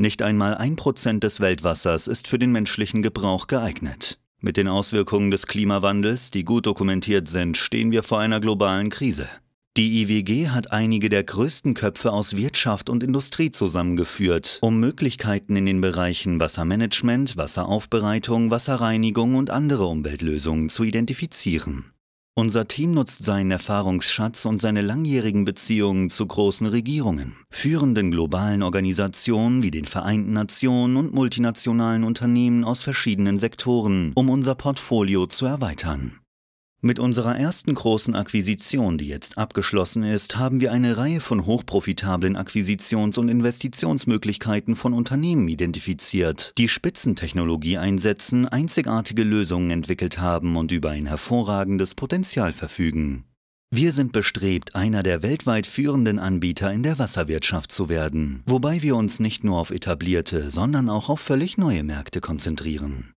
Nicht einmal ein Prozent des Weltwassers ist für den menschlichen Gebrauch geeignet. Mit den Auswirkungen des Klimawandels, die gut dokumentiert sind, stehen wir vor einer globalen Krise. Die IWG hat einige der größten Köpfe aus Wirtschaft und Industrie zusammengeführt, um Möglichkeiten in den Bereichen Wassermanagement, Wasseraufbereitung, Wasserreinigung und andere Umweltlösungen zu identifizieren. Unser Team nutzt seinen Erfahrungsschatz und seine langjährigen Beziehungen zu großen Regierungen, führenden globalen Organisationen wie den Vereinten Nationen und multinationalen Unternehmen aus verschiedenen Sektoren, um unser Portfolio zu erweitern. Mit unserer ersten großen Akquisition, die jetzt abgeschlossen ist, haben wir eine Reihe von hochprofitablen Akquisitions- und Investitionsmöglichkeiten von Unternehmen identifiziert, die Spitzentechnologie einsetzen, einzigartige Lösungen entwickelt haben und über ein hervorragendes Potenzial verfügen. Wir sind bestrebt, einer der weltweit führenden Anbieter in der Wasserwirtschaft zu werden, wobei wir uns nicht nur auf etablierte, sondern auch auf völlig neue Märkte konzentrieren.